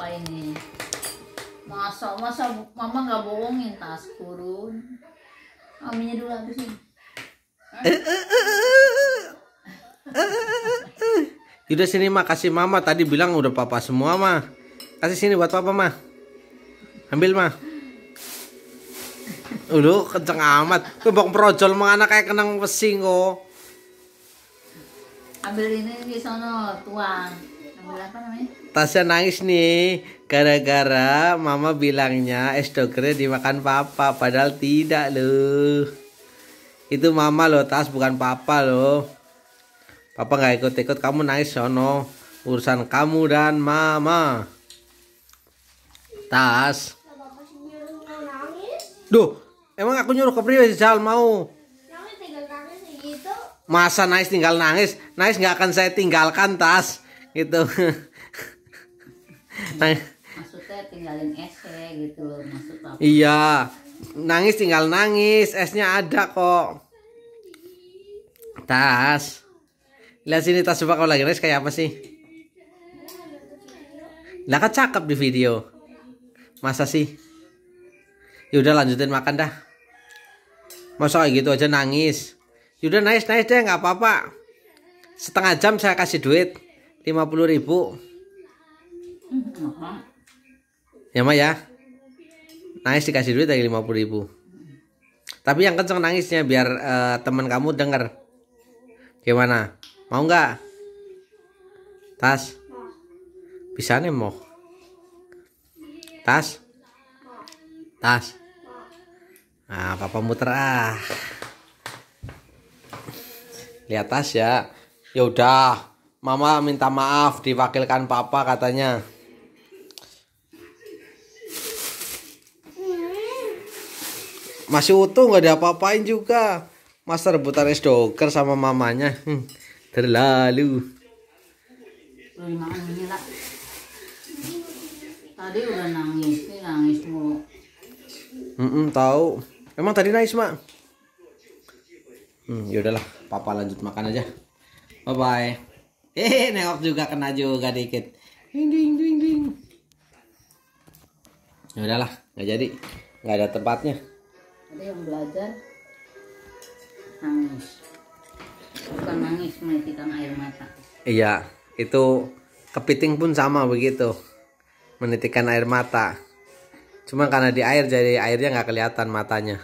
apa ini masa masa mama nggak bohongin tas kurun aminya dulu habisin Udah sini mah kasih mama tadi bilang udah papa semua mah. Kasih sini buat papa mah. Ambil mah. Udah kenceng amat. bong projol mah anak kayak kenang pesing kok. Ambil ini di sono tuang. Tasya nangis nih gara-gara mama bilangnya es dogre dimakan papa padahal tidak loh. Itu mama loh Tas bukan papa loh. Papa nggak ikut-ikut kamu nangis sono urusan kamu dan mama. Tas. Duh, emang aku nyuruh ke sih Jal mau. Gitu. Masa nangis tinggal nangis? Nangis nggak akan saya tinggalkan Tas gitu maksudnya tinggalin esnya gitu loh maksud apa iya nangis tinggal nangis esnya ada kok tas lihat sini tas coba kalau lagi nangis kayak apa sih lah kan cakep di video masa sih yaudah lanjutin makan dah masa kayak gitu aja nangis yaudah nangis nangis deh nggak apa-apa setengah jam saya kasih duit 50 ribu ya mah ya nangis dikasih duit lagi 50 ribu tapi yang kenceng nangisnya biar uh, eh, teman kamu denger gimana mau nggak tas bisa nih mau tas tas nah papa muter ah lihat tas ya yaudah. Mama minta maaf diwakilkan papa katanya. Masih utuh nggak ada apa-apain juga. Master rebutan es doker sama mamanya. Hmm, terlalu. Tadi udah nangis, ini nangis mulu. Mm -mm, tahu. Emang tadi nangis, Mak? Hmm, yaudahlah, papa lanjut makan aja. Bye bye. Eh, nengok juga kena juga dikit. Ding ding ding ding. Ya udahlah, nggak jadi. Nggak ada tempatnya. Ada yang belajar nangis. Bukan nangis, menitikan air mata. Iya, itu kepiting pun sama begitu. Menitikan air mata. Cuma karena di air jadi airnya nggak kelihatan matanya.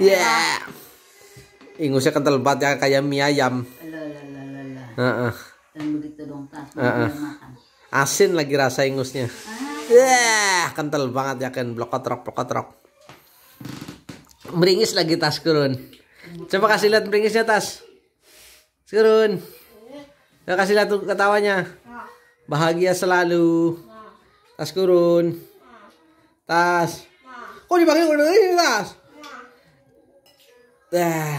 Yeah. Ingusnya kental banget ya kayak mie ayam. Uh -uh. Dan begitu dong tas uh makan. Asin lagi rasa ingusnya. Ah. Yeah, kental banget ya kan blokot rok, blokot rok. Meringis lagi tas kurun. Coba kasih lihat meringisnya tas. Kurun. Coba kasih lihat ketawanya. Bahagia selalu. Tas kurun. Tas. Kok dipakai udah ini tas? Nah,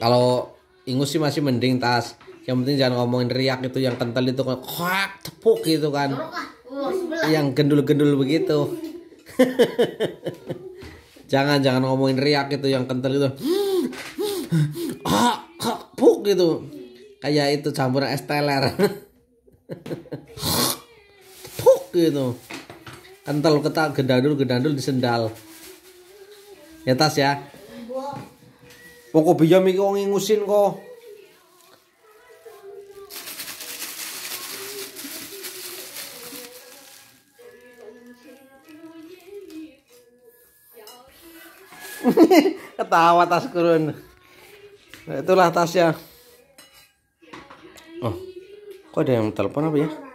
kalau ingus sih masih mending tas. Yang penting jangan ngomongin riak itu yang kental itu kayak tepuk gitu kan. Oh, yang gendul-gendul begitu. jangan jangan ngomongin riak itu yang kental itu. ah, puk gitu. Kayak itu campuran es teler. puk gitu. Kental ketak gendandul gendandul sendal. Ya tas ya. pokok bijam iki wong ngusin kok. Ketawa tas kurun. Nah, itulah tasnya. Oh. Kok ada yang telepon apa ya?